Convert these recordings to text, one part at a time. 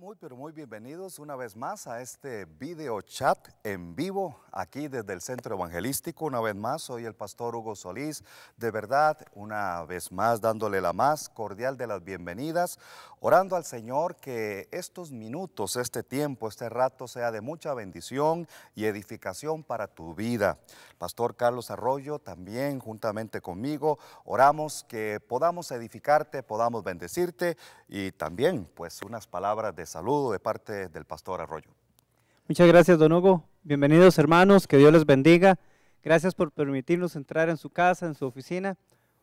Muy, pero muy bienvenidos una vez más a este video chat en vivo aquí desde el Centro Evangelístico. Una vez más, soy el pastor Hugo Solís. De verdad, una vez más dándole la más cordial de las bienvenidas, orando al Señor que estos minutos, este tiempo, este rato sea de mucha bendición y edificación para tu vida. Pastor Carlos Arroyo también, juntamente conmigo, oramos que podamos edificarte, podamos bendecirte y también pues unas palabras de saludo de parte del pastor Arroyo. Muchas gracias, don Hugo. Bienvenidos, hermanos. Que Dios les bendiga. Gracias por permitirnos entrar en su casa, en su oficina.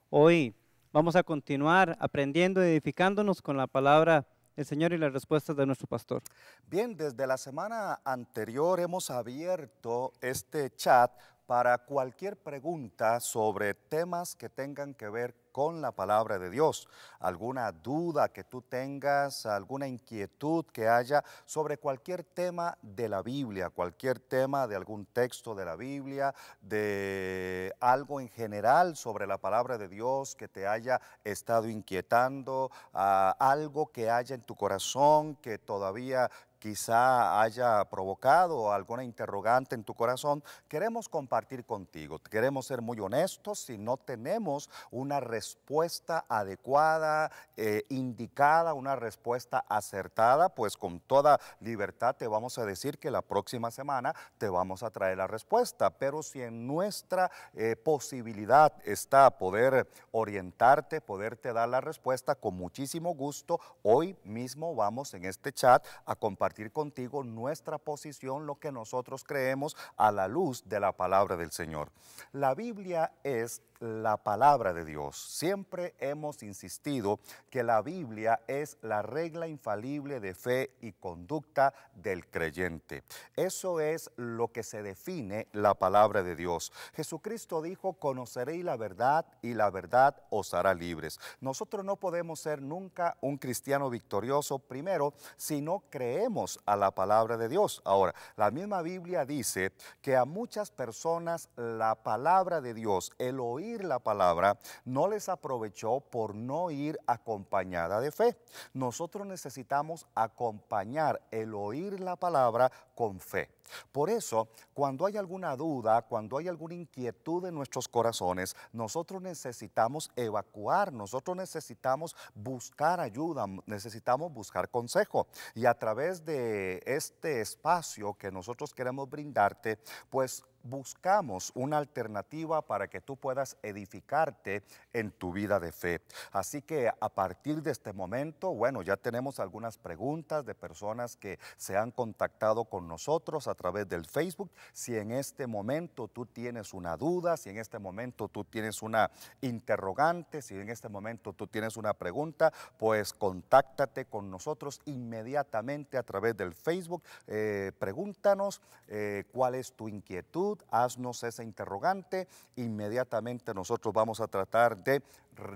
Hoy vamos a continuar aprendiendo y edificándonos con la palabra del Señor y las respuestas de nuestro pastor. Bien, desde la semana anterior hemos abierto este chat para cualquier pregunta sobre temas que tengan que ver con la palabra de Dios, alguna duda que tú tengas, alguna inquietud que haya sobre cualquier tema de la Biblia, cualquier tema de algún texto de la Biblia, de algo en general sobre la palabra de Dios que te haya estado inquietando, ah, algo que haya en tu corazón que todavía quizá haya provocado alguna interrogante en tu corazón, queremos compartir contigo. Queremos ser muy honestos si no tenemos una respuesta adecuada, eh, indicada, una respuesta acertada, pues con toda libertad te vamos a decir que la próxima semana te vamos a traer la respuesta. Pero si en nuestra eh, posibilidad está poder orientarte, poderte dar la respuesta, con muchísimo gusto, hoy mismo vamos en este chat a compartir contigo nuestra posición, lo que nosotros creemos a la luz de la palabra del Señor. La Biblia es la palabra de Dios. Siempre hemos insistido que la Biblia es la regla infalible de fe y conducta del creyente. Eso es lo que se define la palabra de Dios. Jesucristo dijo, conoceréis la verdad y la verdad os hará libres. Nosotros no podemos ser nunca un cristiano victorioso primero si no creemos a la palabra de Dios. Ahora, la misma Biblia dice que a muchas personas la palabra de Dios, el oír la palabra, no les aprovechó por no ir acompañada de fe. Nosotros necesitamos acompañar el oír la palabra con fe. Por eso, cuando hay alguna duda, cuando hay alguna inquietud en nuestros corazones, nosotros necesitamos evacuar, nosotros necesitamos buscar ayuda, necesitamos buscar consejo. Y a través de este espacio que nosotros queremos brindarte, pues buscamos una alternativa para que tú puedas edificarte en tu vida de fe. Así que a partir de este momento, bueno, ya tenemos algunas preguntas de personas que se han contactado con nosotros a través del Facebook. Si en este momento tú tienes una duda, si en este momento tú tienes una interrogante, si en este momento tú tienes una pregunta, pues contáctate con nosotros inmediatamente a través del Facebook. Eh, pregúntanos eh, cuál es tu inquietud haznos esa interrogante. Inmediatamente nosotros vamos a tratar de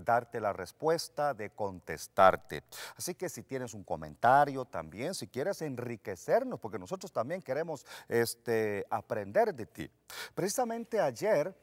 darte la respuesta, de contestarte. Así que si tienes un comentario también, si quieres enriquecernos, porque nosotros también queremos este, aprender de ti. Precisamente ayer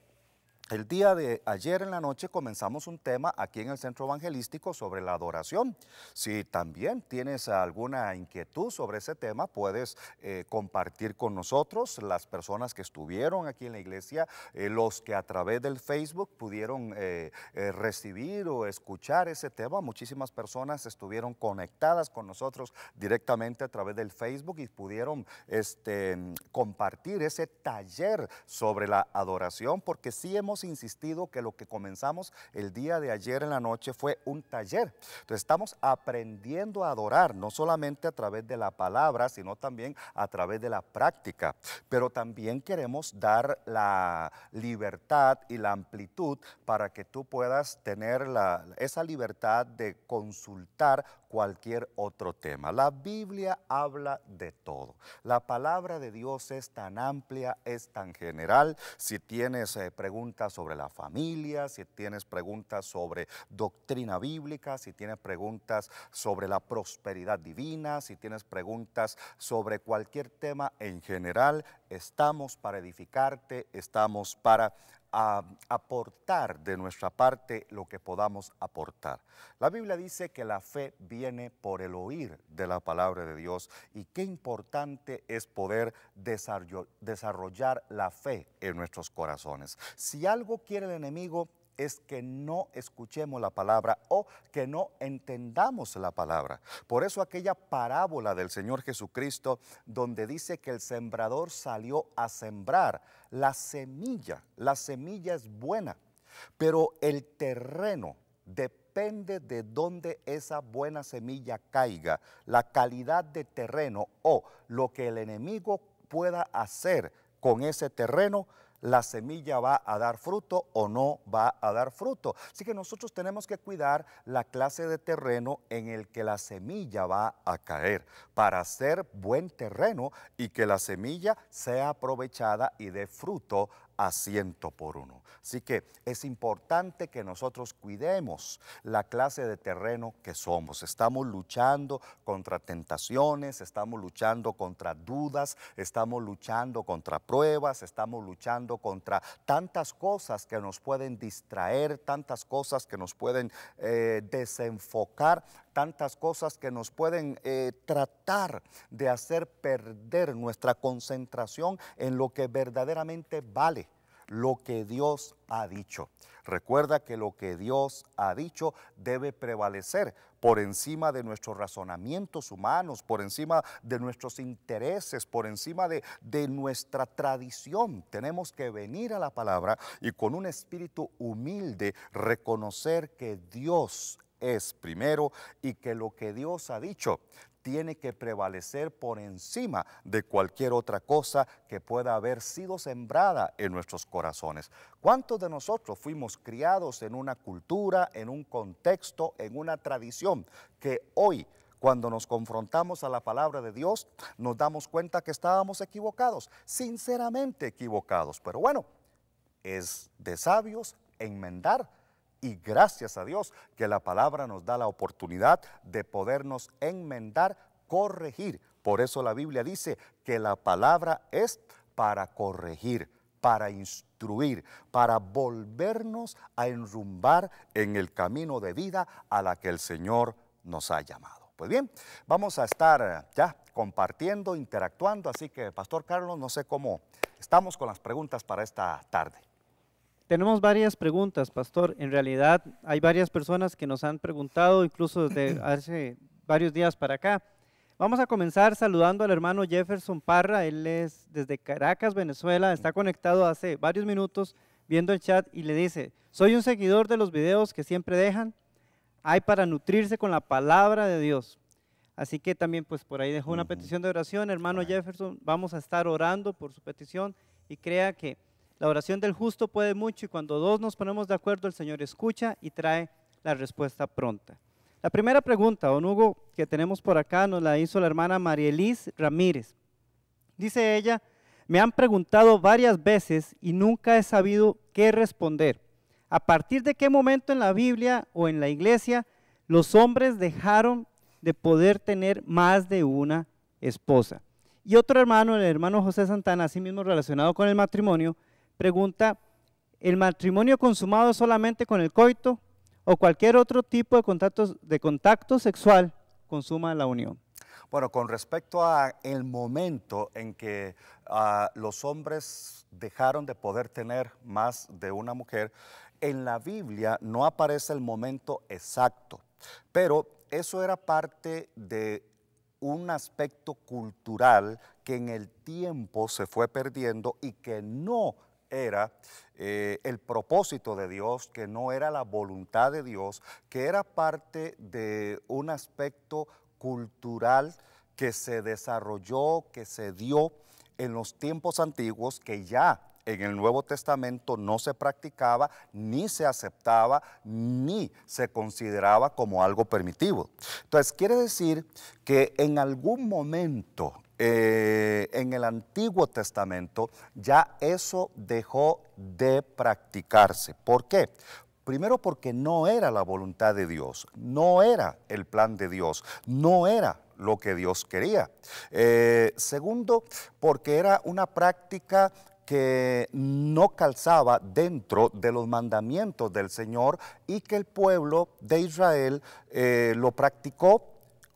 el día de ayer en la noche comenzamos un tema aquí en el Centro Evangelístico sobre la adoración. Si también tienes alguna inquietud sobre ese tema, puedes eh, compartir con nosotros las personas que estuvieron aquí en la iglesia, eh, los que a través del Facebook pudieron eh, recibir o escuchar ese tema. Muchísimas personas estuvieron conectadas con nosotros directamente a través del Facebook y pudieron este, compartir ese taller sobre la adoración porque sí hemos insistido que lo que comenzamos el día de ayer en la noche fue un taller. Entonces estamos aprendiendo a adorar, no solamente a través de la palabra, sino también a través de la práctica. Pero también queremos dar la libertad y la amplitud para que tú puedas tener la, esa libertad de consultar cualquier otro tema. La Biblia habla de todo. La palabra de Dios es tan amplia, es tan general. Si tienes eh, preguntas sobre la familia, si tienes preguntas sobre doctrina bíblica, si tienes preguntas sobre la prosperidad divina, si tienes preguntas sobre cualquier tema en general, estamos para edificarte, estamos para a aportar de nuestra parte lo que podamos aportar. La Biblia dice que la fe viene por el oír de la palabra de Dios y qué importante es poder desarrollar la fe en nuestros corazones. Si algo quiere el enemigo es que no escuchemos la palabra o que no entendamos la palabra. Por eso aquella parábola del Señor Jesucristo donde dice que el sembrador salió a sembrar la semilla, la semilla es buena, pero el terreno depende de dónde esa buena semilla caiga, la calidad de terreno o lo que el enemigo pueda hacer con ese terreno la semilla va a dar fruto o no va a dar fruto. Así que nosotros tenemos que cuidar la clase de terreno en el que la semilla va a caer para hacer buen terreno y que la semilla sea aprovechada y dé fruto a ciento por uno. Así que es importante que nosotros cuidemos la clase de terreno que somos. Estamos luchando contra tentaciones, estamos luchando contra dudas, estamos luchando contra pruebas, estamos luchando contra tantas cosas que nos pueden distraer, tantas cosas que nos pueden eh, desenfocar, tantas cosas que nos pueden eh, tratar de hacer perder nuestra concentración en lo que verdaderamente vale lo que Dios ha dicho. Recuerda que lo que Dios ha dicho debe prevalecer por encima de nuestros razonamientos humanos, por encima de nuestros intereses, por encima de, nuestra tradición. Tenemos que venir a la palabra y con un espíritu humilde reconocer que Dios es primero y que lo que Dios ha dicho tiene que prevalecer por encima de cualquier otra cosa que pueda haber sido sembrada en nuestros corazones. ¿Cuántos de nosotros fuimos criados en una cultura, en un contexto, en una tradición que hoy cuando nos confrontamos a la palabra de Dios, nos damos cuenta que estábamos equivocados, sinceramente equivocados. Pero bueno, es de sabios enmendar y gracias a Dios que la palabra nos da la oportunidad de podernos enmendar, corregir. Por eso la Biblia dice que la palabra es para corregir, para instruir, para volvernos a enrumbar en el camino de vida a la que el Señor nos ha llamado. Pues bien, vamos a estar eh, ya compartiendo, interactuando, así que Pastor Carlos, no sé cómo estamos con las preguntas para esta tarde. Tenemos varias preguntas, pastor. En realidad hay varias personas que nos han preguntado, incluso desde hace varios días para acá. Vamos a comenzar saludando al hermano Jefferson Parra. Él es desde Caracas, Venezuela. Está conectado hace varios minutos viendo el chat y le dice, soy un seguidor de los videos que siempre dejan. Hay para nutrirse con la palabra de Dios. Así que también pues por ahí dejó una petición de oración. Hermano Jefferson, vamos a estar orando por su petición y crea que la oración del justo puede mucho y cuando dos nos ponemos de acuerdo, el Señor escucha y trae la respuesta pronta. La primera pregunta, o Hugo, que tenemos por acá, nos la hizo la hermana Marielis Ramírez. Dice ella, me han preguntado varias veces y nunca he sabido qué responder. ¿A partir de qué momento en la Biblia o en la iglesia los hombres dejaron de poder tener más de una esposa? Y otro hermano, el hermano José Santana, asimismo relacionado con el matrimonio, Pregunta, ¿el matrimonio consumado solamente con el coito o cualquier otro tipo de contacto, sexual consuma la unión? Bueno, con respecto a el momento en que ah, los hombres dejaron de poder tener más de una mujer, en la Biblia no aparece el momento exacto, pero eso era parte de un aspecto cultural que en el tiempo se fue perdiendo y que no era eh, el propósito de Dios, que no era la voluntad de Dios, que era parte de un aspecto cultural que se desarrolló, que se dio en los tiempos antiguos, que ya en el Nuevo Testamento no se practicaba, ni se aceptaba, ni se consideraba como algo permitido. Entonces, quiere decir que en algún momento eh, en el Antiguo Testamento ya eso dejó de practicarse. ¿Por qué? Primero porque no era la voluntad de Dios, no era el plan de Dios, no era lo que Dios quería. Eh, segundo, porque era una práctica que no calzaba dentro de los mandamientos del Señor y que el pueblo de Israel eh, lo practicó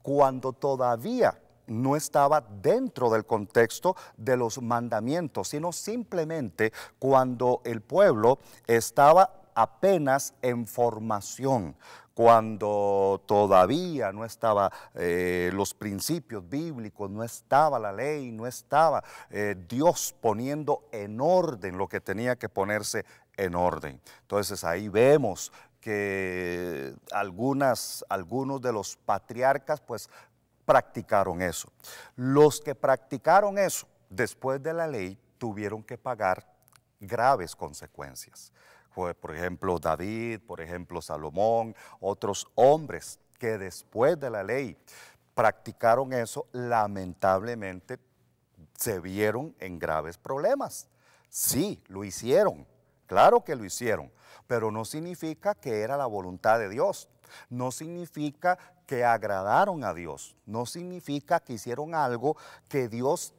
cuando todavía no estaba dentro del contexto de los mandamientos, sino simplemente cuando el pueblo estaba apenas en formación, cuando todavía no estaba eh, los principios bíblicos, no estaba la ley, no estaba eh, Dios poniendo en orden lo que tenía que ponerse en orden. Entonces ahí vemos que algunas, algunos de los patriarcas pues practicaron eso. Los que practicaron eso después de la ley tuvieron que pagar graves consecuencias. por ejemplo, David, por ejemplo, Salomón, otros hombres que después de la ley practicaron eso, lamentablemente se vieron en graves problemas. Sí, lo hicieron, claro que lo hicieron, pero no significa que era la voluntad de Dios no significa que agradaron a Dios, no significa que hicieron algo que Dios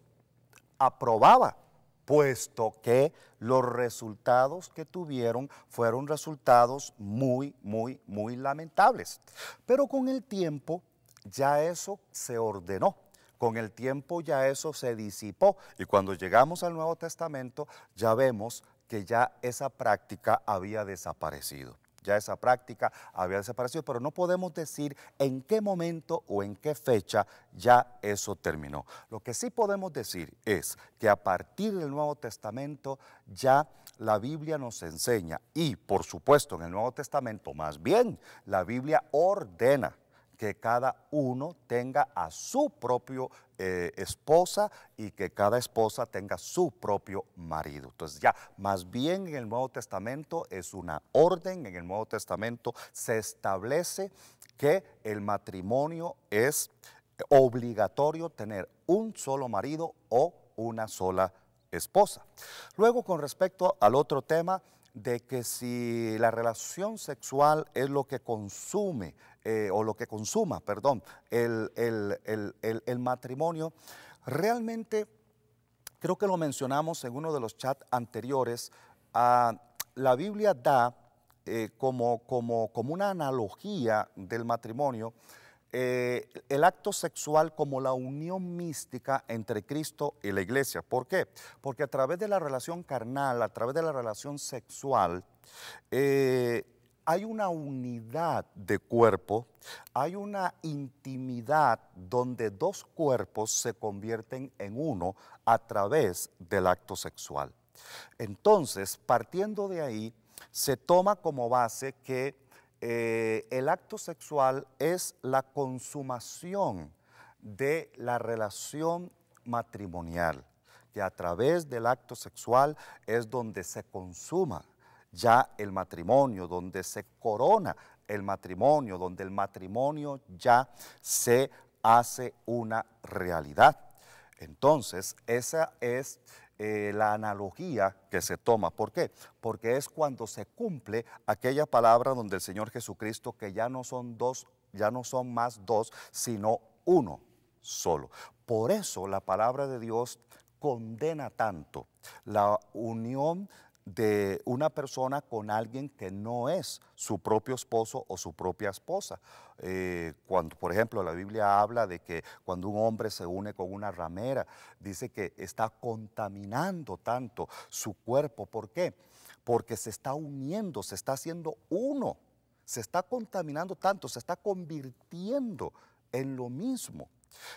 aprobaba, puesto que los resultados que tuvieron fueron resultados muy, muy, muy lamentables. Pero con el tiempo ya eso se ordenó. Con el tiempo ya eso se disipó y cuando llegamos al Nuevo Testamento ya vemos que ya esa práctica había desaparecido ya esa práctica había desaparecido, pero no podemos decir en qué momento o en qué fecha ya eso terminó. Lo que sí podemos decir es que a partir del Nuevo Testamento ya la Biblia nos enseña y por supuesto en el Nuevo Testamento más bien la Biblia ordena que cada uno tenga a su propio eh, esposa y que cada esposa tenga su propio marido. Entonces ya, más bien en el Nuevo Testamento es una orden, en el Nuevo Testamento se establece que el matrimonio es obligatorio tener un solo marido o una sola esposa. Luego, con respecto al otro tema, de que si la relación sexual es lo que consume, eh, o lo que consuma, perdón, el, matrimonio, realmente creo que lo mencionamos en uno de los chats anteriores, ah, la Biblia da eh, como, como, como una analogía del matrimonio eh, el acto sexual como la unión mística entre Cristo y la iglesia. ¿Por qué? Porque a través de la relación carnal, a través de la relación sexual, eh, hay una unidad de cuerpo, hay una intimidad donde dos cuerpos se convierten en uno a través del acto sexual. Entonces, partiendo de ahí, se toma como base que eh, el acto sexual es la consumación de la relación matrimonial, que a través del acto sexual es donde se consuma ya el matrimonio, donde se corona el matrimonio, donde el matrimonio ya se hace una realidad. Entonces, esa es eh, la analogía que se toma. ¿Por qué? Porque es cuando se cumple aquella palabra donde el Señor Jesucristo, que ya no son dos, ya no son más dos, sino uno solo. Por eso la palabra de Dios condena tanto la unión de una persona con alguien que no es su propio esposo o su propia esposa. Eh, cuando, por ejemplo, la Biblia habla de que cuando un hombre se une con una ramera, dice que está contaminando tanto su cuerpo. ¿Por qué? Porque se está uniendo, se está haciendo uno, se está contaminando tanto, se está convirtiendo en lo mismo.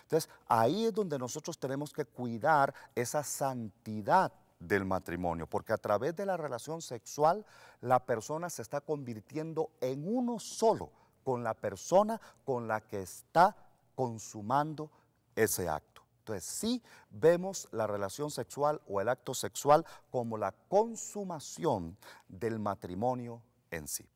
Entonces, ahí es donde nosotros tenemos que cuidar esa santidad del matrimonio, porque a través de la relación sexual la persona se está convirtiendo en uno solo con la persona con la que está consumando ese acto. Entonces sí vemos la relación sexual o el acto sexual como la consumación del matrimonio en sí.